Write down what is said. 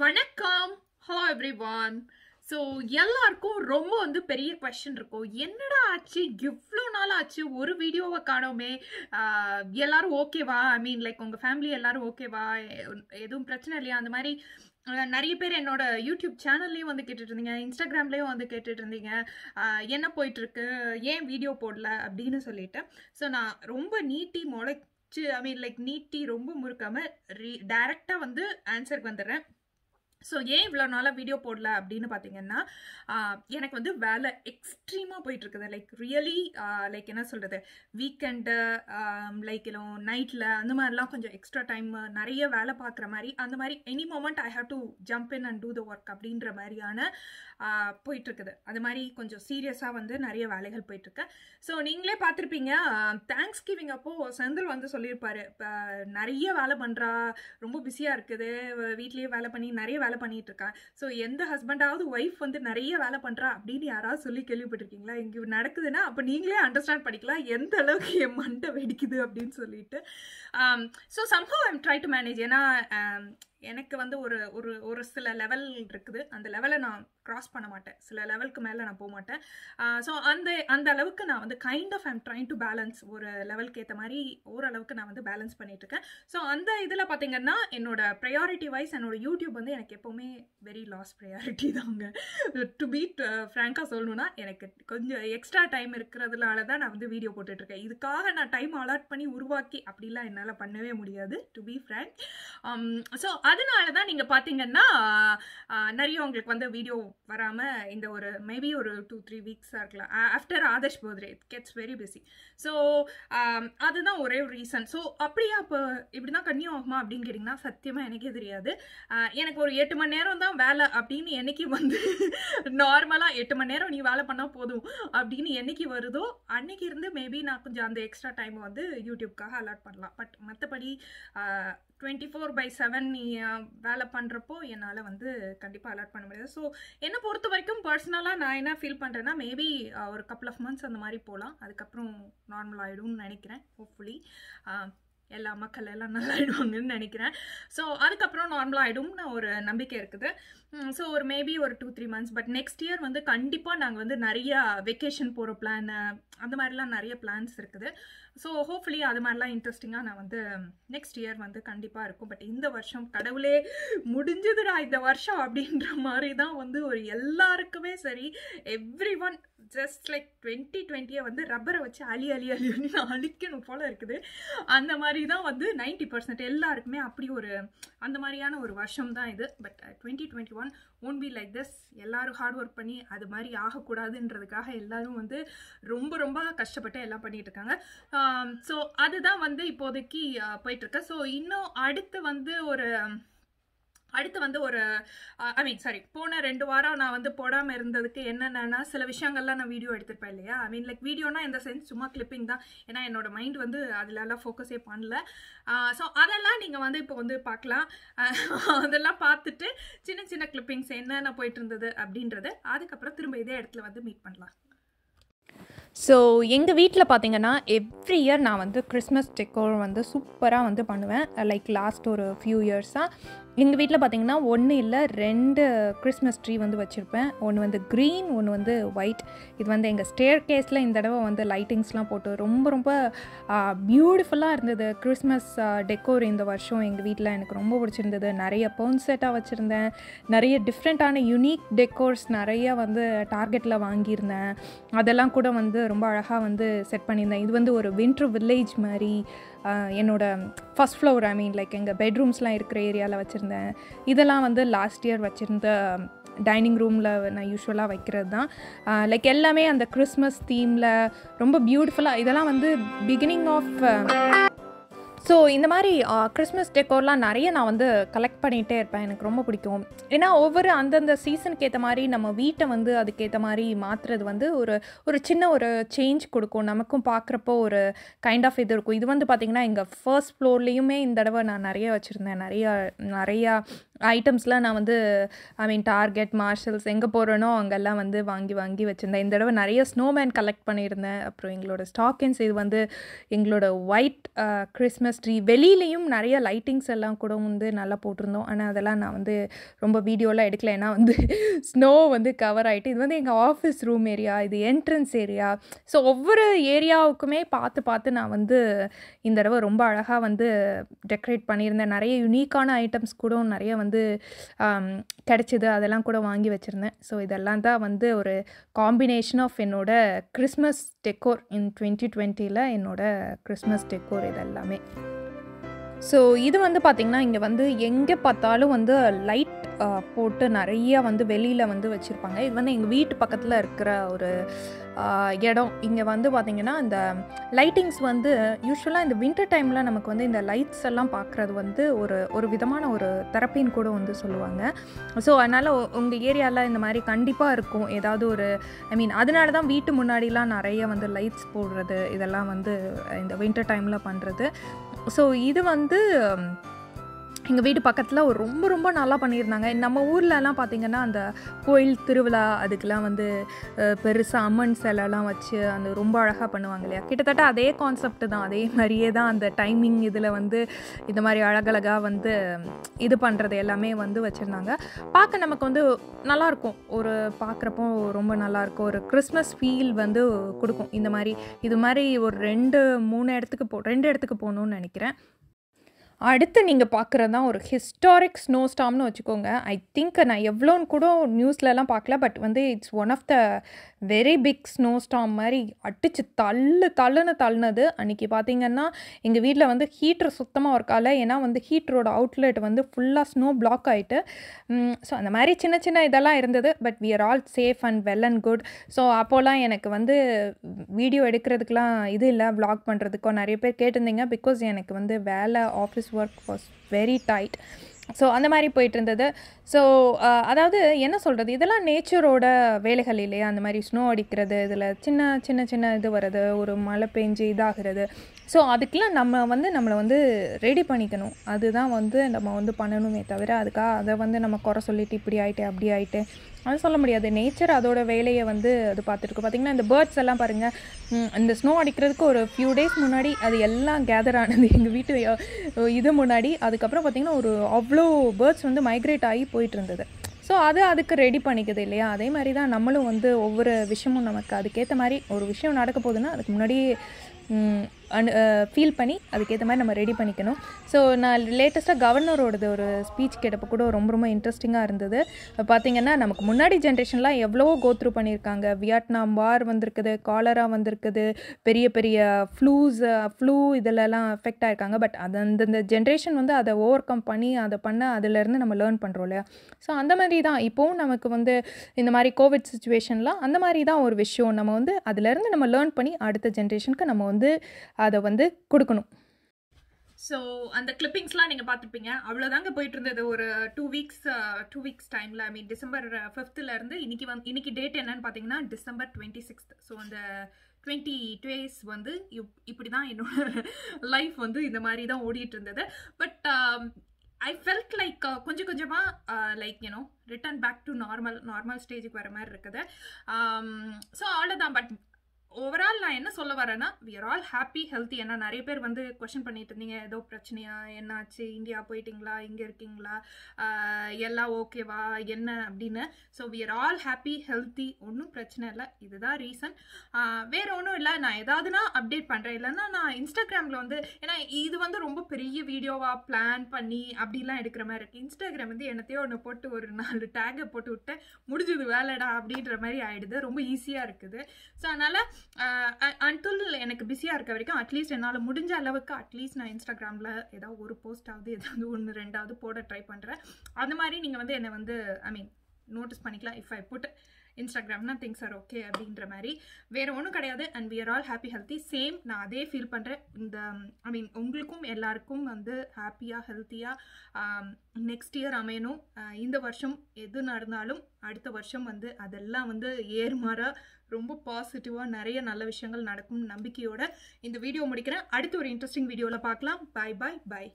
வணக்கம் ஹா every one so எல்லாருக்கும் ரொம்ப வந்து பெரிய கொஷின் இருக்கும் என்னடா ஆச்சு இவ்வளோ நாள் ஆச்சு ஒரு வீடியோவை காணோமே எல்லாரும் ஓகேவா ஐ மீன் லைக் உங்கள் ஃபேமிலி எல்லாரும் ஓகேவா எதுவும் பிரச்சனை இல்லையா அந்த மாதிரி நிறைய பேர் என்னோட யூடியூப் சேனல்லையும் வந்து கேட்டுட்டு இருந்தீங்க இன்ஸ்டாகிராம்லேயும் வந்து கேட்டுட்டு இருந்தீங்க என்ன போயிட்டுருக்கு ஏன் வீடியோ போடல அப்படின்னு சொல்லிட்டு ஸோ நான் ரொம்ப நீட்டி முளைச்சு ஐ மீன் லைக் நீட்டி ரொம்ப முறுக்காமல் ரீ டைரெக்டாக வந்து ஆன்சருக்கு வந்துடுறேன் ஸோ ஏன் இவ்வளோ நாளாக வீடியோ போடல அப்படின்னு பார்த்தீங்கன்னா எனக்கு வந்து வேலை எக்ஸ்ட்ரீமாக போயிட்டுருக்குது லைக் ரியலி லைக் என்ன சொல்கிறது வீக்கெண்டு லைக் இல்லை நைட்டில் அந்த மாதிரிலாம் கொஞ்சம் எக்ஸ்ட்ரா டைம் நிறைய வேலை பார்க்குற மாதிரி அந்த மாதிரி any moment I have to jump in and do the work அப்படின்ற மாதிரியான போயிட்டுருக்குது அது மாதிரி கொஞ்சம் சீரியஸாக வந்து நிறைய வேலைகள் போயிட்டுருக்கேன் ஸோ நீங்களே பார்த்துருப்பீங்க தேங்க்ஸ் கிவிங் அப்போது செந்தில் வந்து சொல்லியிருப்பாரு நிறைய வேலை பண்ணுறா ரொம்ப பிஸியாக இருக்குது வீட்லேயே வேலை பண்ணி நிறைய வேலை பண்ணிட்டு இருக்கான் ஸோ எந்த ஹஸ்பண்டாவது ஒய்ஃப் வந்து நிறைய வேலை பண்றா அப்படின்னு யாராவது சொல்லி கேள்விப்பட்டிருக்கீங்களா இங்க நடக்குதுன்னா அப்ப நீங்களே அண்டர்ஸ்டாண்ட் பண்ணிக்கலாம் எந்த அளவுக்கு என் மண்டை வெடிக்குது அப்படின்னு சொல்லிட்டு so somehow I'm try to manage ஏன்னா um, எனக்கு வந்து ஒரு ஒரு ஒரு சில லெவல் இருக்குது அந்த லெவலை நான் க்ராஸ் பண்ண மாட்டேன் சில லெவலுக்கு மேலே நான் போக மாட்டேன் ஸோ அந்த அந்த அளவுக்கு நான் வந்து kind of I'm trying to balance ஒரு லெவலுக்கு ஏற்ற மாதிரி ஓரளவுக்கு நான் வந்து பேலன்ஸ் பண்ணிட்டுருக்கேன் ஸோ அந்த இதில் பார்த்தீங்கன்னா என்னோட ப்ரையாரிட்டி வைஸ் என்னோடய யூடியூப் வந்து எனக்கு எப்போவுமே வெரி லாஸ் ப்ரையாரிட்டி தாங்க டு பீட் ஃப்ராங்காக சொல்லணும்னா எனக்கு கொஞ்சம் எக்ஸ்ட்ரா டைம் இருக்கிறதுனால தான் நான் வந்து வீடியோ போட்டுட்ருக்கேன் இதுக்காக நான் டைம் அலாட் பண்ணி உருவாக்கி அப்படிலாம் என்னால் பண்ணவே முடியாது டு பி ஃப்ரேங்க் ஸோ அதனால தான் நீங்கள் பார்த்தீங்கன்னா நிறைய உங்களுக்கு வந்து வீடியோ வராமல் இந்த ஒரு மேபி ஒரு டூ த்ரீ வீக்ஸாக இருக்கலாம் ஆஃப்டர் ஆதர்ஷ் போதே it gets very busy so அதுதான் ஒரே ஒரு ரீசன் ஸோ அப்படியே அப்போ இப்படி தான் கன்னியூ ஆகுமா அப்படின்னு கேட்டிங்கன்னா சத்தியமாக எனக்கே தெரியாது எனக்கு ஒரு எட்டு மணி நேரம் தான் வேலை அப்படின்னு என்னைக்கு வந்து நார்மலாக எட்டு மணி நேரம் நீ வேலை பண்ணால் போதும் அப்படின்னு என்னைக்கு வருதோ அன்னைக்கு இருந்து மேபி நான் கொஞ்சம் அந்த எக்ஸ்ட்ரா டைம் வந்து யூடியூப்காக அலாட் பண்ணலாம் பட் மற்றபடி டுவெண்ட்டி ஃபோர் பை செவன் நீ வேலை பண்ணுறப்போ என்னால் வந்து கண்டிப்பாக அலாட் பண்ண முடியாது ஸோ என்னை பொறுத்த வரைக்கும் பர்சனலாக நான் என்ன ஃபீல் பண்ணுறேன்னா மேபி ஒரு கப்புள் ஆஃப் மந்த்ஸ் அந்த மாதிரி போகலாம் அதுக்கப்புறம் நார்மல் ஆகிடும்னு நினைக்கிறேன் ஹோப்ஃபுல்லி எல்லா மக்கள் எல்லாம் நல்லா ஆயிடுவாங்கன்னு நினைக்கிறேன் ஸோ அதுக்கப்புறம் நார்மலாக ஆகிடும்னு ஒரு நம்பிக்கை இருக்குது ஸோ ஒரு மேபி ஒரு two three months but next year வந்து கண்டிப்பாக நாங்கள் வந்து நிறையா வெக்கேஷன் போகிற பிளான் அந்த மாதிரிலாம் நிறைய பிளான்ஸ் இருக்குது ஸோ ஹோப்ஃபுல்லி அது மாதிரிலாம் இன்ட்ரெஸ்டிங்காக நான் வந்து நெக்ஸ்ட் இயர் வந்து கண்டிப்பாக இருக்கும் பட் இந்த வருஷம் கடவுளே முடிஞ்சதுடா இந்த வருஷம் அப்படின்ற மாதிரி தான் வந்து ஒரு எல்லாருக்குமே சரி every one just like twenty ட்வெண்ட்டியை வந்து ரப்பரை வச்சு அழி அழி அழி அழிக்கணும் போல் இருக்குது அந்த மாதிரி அது இதான் வந்து நைன்டி பர்சன்ட் எல்லாருக்குமே அப்படி ஒரு அந்த மாதிரியான ஒரு வருஷம் தான் இது but twenty twenty one own be like this எல்லாரும் ஹார்ட் ஒர்க் பண்ணி அது மாதிரி ஆகக்கூடாதுன்றதுக்காக எல்லாரும் வந்து ரொம்ப ரொம்ப கஷ்டப்பட்டு எல்லாம் பண்ணிட்டு இருக்காங்க ஸோ um, அதுதான் வந்து இப்போதைக்கு uh, போயிட்டுருக்கு ஸோ இன்னும் அடுத்து வந்து ஒரு அடுத்து வந்து ஒரு ஐ மீன் சாரி போன ரெண்டு வாரம் நான் வந்து போடாமல் இருந்ததுக்கு என்னென்னா சில விஷயங்கள்லாம் நான் வீடியோ எடுத்துருப்பேன் இல்லையா ஐ மீன் லைக் வீடியோனா இந்த சென்ஸ் சும்மா கிளிப்பிங் தான் ஏன்னா என்னோட மைண்ட் வந்து அதிலெல்லாம் ஃபோக்கஸே பண்ணல ஸோ அதெல்லாம் நீங்கள் வந்து இப்போ வந்து பார்க்கலாம் அதெல்லாம் பார்த்துட்டு சின்ன சின்ன கிளிப்பிங்ஸ் என்னென்ன போயிட்டு இருந்தது அப்படின்றது அதுக்கப்புறம் திரும்ப இதே இடத்துல வந்து மீட் பண்ணலாம் ஸோ எங்கள் வீட்டில் பார்த்தீங்கன்னா எவ்ரி இயர் நான் வந்து கிறிஸ்மஸ் டெக்கோர் வந்து சூப்பராக வந்து பண்ணுவேன் லைக் லாஸ்ட் ஒரு ஃபியூ இயர்ஸாக எங்கள் வீட்டில் பார்த்திங்கன்னா ஒன்று இல்லை ரெண்டு கிறிஸ்மஸ் ட்ரீ வந்து வச்சுருப்பேன் ஒன்று வந்து க்ரீன் ஒன்று வந்து ஒயிட் இது வந்து எங்கள் ஸ்டேர் கேஸில் இந்த தடவை வந்து லைட்டிங்ஸ்லாம் போட்டு ரொம்ப ரொம்ப பியூட்டிஃபுல்லாக இருந்தது கிறிஸ்மஸ் டெக்கோர் இந்த வருஷம் எங்கள் வீட்டில் எனக்கு ரொம்ப பிடிச்சிருந்தது நிறைய பவுன் செட்டாக வச்சுருந்தேன் நிறைய டிஃப்ரெண்ட்டான யூனிக் டெக்கோர்ஸ் நிறைய வந்து டார்கெட்டில் வாங்கியிருந்தேன் அதெல்லாம் கூட வந்து ரொம்ப அழகாக வந்து செட் பண்ணியிருந்தேன் இது வந்து ஒரு வின்ட்ரு வில்லேஜ் மாதிரி என்னோடய first floor I mean like எங்கள் பெட்ரூம்ஸ்லாம் இருக்கிற ஏரியாவில் வச்சுருந்தேன் இதெல்லாம் வந்து லாஸ்ட் இயர் வச்சுருந்த டைனிங் ரூமில் நான் யூஸ்வலாக வைக்கிறது தான் லைக் எல்லாமே அந்த கிறிஸ்மஸ் தீமில் ரொம்ப பியூட்டிஃபுல்லாக இதெல்லாம் வந்து பிகினிங் ஆஃப் ஸோ இந்த மாதிரி கிறிஸ்மஸ் டெக்கோர்லாம் நிறைய நான் வந்து கலெக்ட் பண்ணிகிட்டே இருப்பேன் எனக்கு ரொம்ப பிடிக்கும் ஏன்னா ஒவ்வொரு அந்தந்த சீசனுக்கு ஏற்ற மாதிரி நம்ம வீட்டை வந்து அதுக்கேற்ற மாதிரி மாற்றுறது வந்து ஒரு ஒரு சின்ன ஒரு சேஞ்ச் கொடுக்கும் நமக்கும் பார்க்குறப்போ ஒரு கைண்ட் ஆஃப் இது இருக்கும் இது வந்து பார்த்திங்கன்னா எங்கள் ஃபர்ஸ்ட் ஃப்ளோர்லேயுமே இந்த தடவை நான் நிறைய வச்சுருந்தேன் நிறையா நிறையா ஐட்டம்ஸ்லாம் நான் வந்து ஐ மீன் டார்கெட் மார்ஷல்ஸ் எங்கே போகிறேனோ அங்கெல்லாம் வந்து வாங்கி வாங்கி வச்சுருந்தேன் இந்த தடவை நிறைய ஸ்னோமேன் கலெக்ட் பண்ணியிருந்தேன் அப்புறம் எங்களோட ஸ்டாக்கின்ஸ் இது வந்து எங்களோட ஒயிட் கிறிஸ்மஸ் ட்ரீ வெளியிலையும் நிறைய லைட்டிங்ஸ் எல்லாம் கூட வந்து நல்லா போட்டிருந்தோம் ஆனால் அதெல்லாம் நான் வந்து ரொம்ப வீடியோலாம் எடுக்கல ஏன்னா வந்து ஸ்னோ வந்து கவர் ஆகிட்டு இது வந்து எங்கள் ஆஃபீஸ் ரூம் ஏரியா இது என்ட்ரன்ஸ் ஏரியா ஸோ ஒவ்வொரு ஏரியாவுக்குமே பார்த்து பார்த்து நான் வந்து இந்த தடவை ரொம்ப அழகாக வந்து டெக்கரேட் பண்ணியிருந்தேன் நிறைய யூனிக்கான ஐட்டம்ஸ் கூட நிறைய வந்து வந்து கிடச்சிது அதெல்லாம் கூட வாங்கி வச்சுருந்தேன் ஸோ இதெல்லாம் தான் வந்து ஒரு காம்பினேஷன் ஆஃப் என்னோடய கிறிஸ்மஸ் டெக்கோர் இன் ட்வெண்ட்டி டுவெண்ட்டியில் என்னோடய கிறிஸ்மஸ் டெக்கோர் இதெல்லாமே ஸோ இது வந்து பார்த்திங்கன்னா இங்கே வந்து எங்கே பார்த்தாலும் வந்து லைட் போட்டு நிறையா வந்து வெளியில் வந்து வச்சுருப்பாங்க இது வந்து எங்கள் வீட்டு பக்கத்தில் இருக்கிற ஒரு இடம் இங்கே வந்து பார்த்திங்கன்னா இந்த லைட்டிங்ஸ் வந்து யூஸ்வலாக இந்த வின்டர் டைமில் நமக்கு வந்து இந்த லைட்ஸ் எல்லாம் பார்க்குறது வந்து ஒரு ஒரு விதமான ஒரு தெரப்பின்னு கூட வந்து சொல்லுவாங்க ஸோ அதனால் உங்கள் ஏரியாவில் இந்த மாதிரி கண்டிப்பாக இருக்கும் ஏதாவது ஒரு ஐ மீன் அதனால தான் வீட்டு முன்னாடிலாம் நிறைய வந்து லைட்ஸ் போடுறது இதெல்லாம் வந்து இந்த வின்டர் டைமில் பண்ணுறது ஸோ இது வந்து எங்கள் வீட்டு பக்கத்தில் ஒரு ரொம்ப ரொம்ப நல்லா பண்ணியிருந்தாங்க நம்ம ஊர்லலாம் பார்த்திங்கன்னா அந்த கோயில் திருவிழா அதுக்கெலாம் வந்து பெருசாக அம்மன் சிலைலாம் வச்சு அந்த ரொம்ப அழகாக பண்ணுவாங்க இல்லையா கிட்டத்தட்ட அதே கான்செப்ட் தான் அதே மாதிரியே தான் அந்த டைமிங் இதில் வந்து இந்த மாதிரி அழகழகாக வந்து இது பண்ணுறது எல்லாமே வந்து வச்சுருந்தாங்க பார்க்க நமக்கு வந்து நல்லாயிருக்கும் ஒரு பார்க்குறப்போ ரொம்ப நல்லாயிருக்கும் ஒரு கிறிஸ்மஸ் ஃபீல் வந்து கொடுக்கும் இந்த மாதிரி இது மாதிரி ஒரு ரெண்டு மூணு இடத்துக்கு போ ரெண்டு இடத்துக்கு போகணுன்னு நினைக்கிறேன் அடுத்து நீங்கள் பார்க்குறது தான் ஒரு ஹிஸ்டாரிக் ஸ்னோ ஸ்டாம்னு வச்சுக்கோங்க ஐ திங்க் நான் எவ்வளோன்னு கூட நியூஸ்லலாம் பார்க்கல பட் வந்து it's one of the very big snow storm மாதிரி அடிச்சு தள்ளு தள்ளுன்னு தள்ளுனது அன்றைக்கி பார்த்திங்கன்னா எங்கள் வீட்டில் வந்து ஹீட்ரு சுத்தமாக ஒர்க் ஆகலை ஏன்னா வந்து ஹீட்டரோட அவுட்லெட் வந்து ஃபுல்லாக ஸ்னோ பிளாக் ஆகிட்டு ஸோ அந்த மாதிரி சின்ன சின்ன இதெல்லாம் இருந்தது but we are all safe and well and good so அப்போல்லாம் எனக்கு வந்து வீடியோ எடுக்கிறதுக்கெலாம் இது இல்லை வ்ளாக் பண்ணுறதுக்கோ நிறைய பேர் கேட்டிருந்தீங்க பிகாஸ் எனக்கு வந்து வேலை office work was very tight so அந்த மாதிரி போயிட்டு இருந்தது ஸோ அதாவது என்ன சொல்கிறது இதெல்லாம் நேச்சரோட வேலைகள் இல்லையா அந்த மாதிரி ஸ்னோ அடிக்கிறது இதில் சின்ன சின்ன சின்ன இது வர்றது ஒரு மழை பெஞ்சு இதாகிறது ஸோ அதுக்கெலாம் நம்ம வந்து நம்மளை வந்து ரெடி பண்ணிக்கணும் அதுதான் வந்து நம்ம வந்து பண்ணணுமே தவிர அதுக்காக அதை வந்து நம்ம குறை சொல்லிவிட்டு இப்படி ஆகிட்டு அப்படி ஆகிட்டு அது சொல்ல முடியாது நேச்சர் அதோட வேலையை வந்து அது பார்த்துருக்கோம் பார்த்திங்கன்னா இந்த பேர்ட்ஸ் எல்லாம் பாருங்கள் இந்த ஸ்னோ அடிக்கிறதுக்கு ஒரு ஃபியூ டேஸ் முன்னாடி அது எல்லாம் கேதர் ஆனது எங்கள் வீட்டு இது முன்னாடி அதுக்கப்புறம் பார்த்திங்கன்னா ஒரு அவ்வளோ பேர்ட்ஸ் வந்து மைக்ரேட் ஆகி போயிட்டு இருந்தது ஸோ அது அதுக்கு ரெடி பண்ணிக்குது இல்லையா அதே மாதிரி தான் நம்மளும் வந்து ஒவ்வொரு விஷயமும் நமக்கு அதுக்கேற்ற மாதிரி ஒரு விஷயம் நடக்க போகுதுன்னா அதுக்கு முன்னாடி அனு ஃபீல் பண்ணி அதுக்கேற்ற மாதிரி நம்ம ரெடி பண்ணிக்கணும் ஸோ நான் லேட்டஸ்ட்டாக கவர்னரோடது ஒரு ஸ்பீச் கேட்டப்போ கூட ரொம்ப ரொம்ப இன்ட்ரெஸ்டிங்காக இருந்தது பார்த்திங்கன்னா நமக்கு முன்னாடி ஜென்ரேஷன்லாம் எவ்வளவோ கோத்ரூ பண்ணியிருக்காங்க வியட்நாம் வார் வந்திருக்குது காலரா வந்திருக்குது பெரிய பெரிய ஃப்ளூஸ் ஃப்ளூ இதிலலாம் எஃபெக்ட் ஆகிருக்காங்க பட் அது அந்தந்த ஜென்ரேஷன் வந்து அதை ஓவர் கம் பண்ணி அதை பண்ண அதிலேருந்து நம்ம லேர்ன் பண்ணுறோம் இல்லையா ஸோ அந்த மாதிரி தான் இப்போவும் நமக்கு வந்து இந்த மாதிரி கோவிட் சுச்சுவேஷன்லாம் அந்த மாதிரி தான் ஒரு விஷயம் நம்ம வந்து அதிலேருந்து நம்ம லேர்ன் பண்ணி அடுத்த ஜென்ரேஷனுக்கு நம்ம வந்து வந்து அதை வந்து கொடுக்கணும் ஸோ அந்த கிளிப்பிங்ஸ்லாம் நீங்கள் பார்த்துருப்பீங்க அவ்வளோதாங்க போயிட்டு இருந்தது ஒரு டூ வீக்ஸ் டூ வீக்ஸ் டைமில் ஐ மீன் டிசம்பர் ஃபிஃப்த்துலேருந்து இன்றைக்கி வந்து இன்னைக்கு டேட் என்னன்னு பார்த்தீங்கன்னா டிசம்பர் டுவெண்ட்டி சிக்ஸ்த் ஸோ அந்த டுவெண்ட்டி டேஸ் வந்து இப் இப்படி தான் என்னோட லைஃப் வந்து இந்த மாதிரி தான் ஓடிட்டு இருந்தது but I um, felt like கொஞ்சம் கொஞ்சமாக like you know return back to normal normal ஸ்டேஜுக்கு வர மாதிரி இருக்குது ஸோ um, அவ்வளோதான் பட் ஓவரால் நான் என்ன சொல்ல வரேன்னா we are all happy healthy ஏன்னா நிறைய பேர் வந்து கொஷின் பண்ணிட்டு இருந்தீங்க ஏதோ பிரச்சனையா என்னாச்சு இந்தியா போயிட்டீங்களா இங்கே இருக்கீங்களா எல்லாம் ஓகேவா என்ன அப்படின்னு so we are all happy healthy ஒன்றும் பிரச்சனை இல்லை இதுதான் ரீசன் வேற ஒன்றும் இல்லை நான் ஏதாவதுனா அப்டேட் பண்ணுறேன் இல்லைன்னா நான் இன்ஸ்டாகிராமில் வந்து ஏன்னா இது வந்து ரொம்ப பெரிய வீடியோவாக பிளான் பண்ணி அப்படிலாம் எடுக்கிற மாதிரி இருக்குது இன்ஸ்டாகிராம் வந்து என்னத்தையோ ஒன்று போட்டு ஒரு நாலு டேகை போட்டு விட்டேன் முடிஞ்சது வேலைடா அப்படின்ற மாதிரி ஆகிடுது ரொம்ப ஈஸியாக இருக்குது ஸோ அதனால் அன்டில் எனக்கு பிஸியாக இருக்க வரைக்கும் அட்லீஸ்ட் என்னால் முடிஞ்ச அளவுக்கு அட்லீஸ்ட் நான் இன்ஸ்டாகிராமில் ஏதாவது ஒரு போஸ்ட்டாவது ஏதாவது ஒன்று ரெண்டாவது போட ட்ரை பண்ணுறேன் அந்த மாதிரி நீங்கள் வந்து என்னை வந்து ஐ மீன் நோட்டீஸ் பண்ணிக்கலாம் இஃப் ஐ புட் இன்ஸ்டாகிராம்னா திங்ஸ் ஆர் ஓகே அப்படின்ற மாதிரி வேறு ஒன்றும் கிடையாது and we are all happy healthy same நான் அதே ஃபீல் பண்ணுறேன் இந்த ஐ மீன் உங்களுக்கும் எல்லாருக்கும் வந்து ஹாப்பியாக ஹெல்த்தியாக நெக்ஸ்ட் இயர் அமையணும் இந்த வருஷம் எது நடந்தாலும் அடுத்த வருஷம் வந்து அதெல்லாம் வந்து ஏறுமாறாக ரொம்ப பாசிட்டிவாக நிறைய நல்ல விஷயங்கள் நடக்கும் நம்பிக்கையோட இந்த வீடியோ முடிக்கிறேன் அடுத்து ஒரு இன்ட்ரெஸ்டிங் வீடியோவில் பார்க்கலாம் பாய் பாய் பாய்